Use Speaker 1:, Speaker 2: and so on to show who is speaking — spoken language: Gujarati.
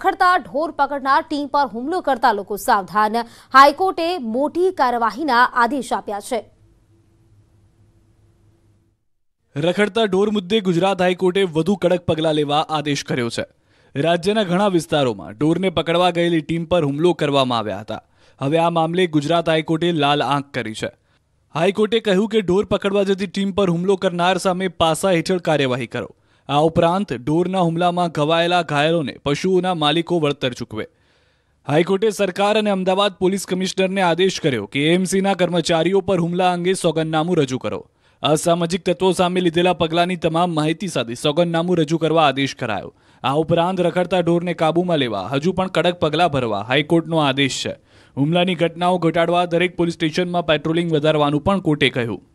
Speaker 1: રખડતા ઢોર પકડનાર ટીમ પર હુમલો કરતા લોકો સાવધાન હાઈકોર્ટે મોટી કાર્યવાહીના આદેશ આપ્યા છે
Speaker 2: રખડતા ઢોર મુદ્દે ગુજરાત હાઈકોર્ટે વધુ કડક પગલાં લેવા આદેશ કર્યો છે રાજ્યના ઘણા વિસ્તારોમાં ઢોરને પકડવા ગયેલી ટીમ પર હુમલો કરવામાં આવ્યા હતા હવે આ મામલે ગુજરાત હાઈકોર્ટે લાલ આંખ કરી છે હાઈકોર્ટે કહ્યું કે ઢોર પકડવા જતી ટીમ પર હુમલો કરનાર સામે પાસા હેઠળ કાર્યવાહી કરો આ ઉપરાંત ઢોરના હુમલામાં ઘવાયેલા ઘાયલોને પશુઓના માલિકો વળતર ચૂકવે હાઈકોર્ટે સરકાર અને અમદાવાદ પોલીસ કમિશનરને આદેશ કર્યો કે એએમસીના કર્મચારીઓ પર હુમલા અંગે સોગંદનામું રજૂ કરો અસામાજિક તત્વો સામે લીધેલા પગલાંની તમામ માહિતી સાથે સોગંદનામું રજૂ કરવા આદેશ કરાયો આ ઉપરાંત રખડતા ઢોરને કાબૂમાં લેવા હજુ પણ કડક પગલાં ભરવા હાઈકોર્ટનો આદેશ છે હુમલાની ઘટનાઓ ઘટાડવા દરેક પોલીસ સ્ટેશનમાં પેટ્રોલિંગ વધારવાનું પણ કોર્ટે કહ્યું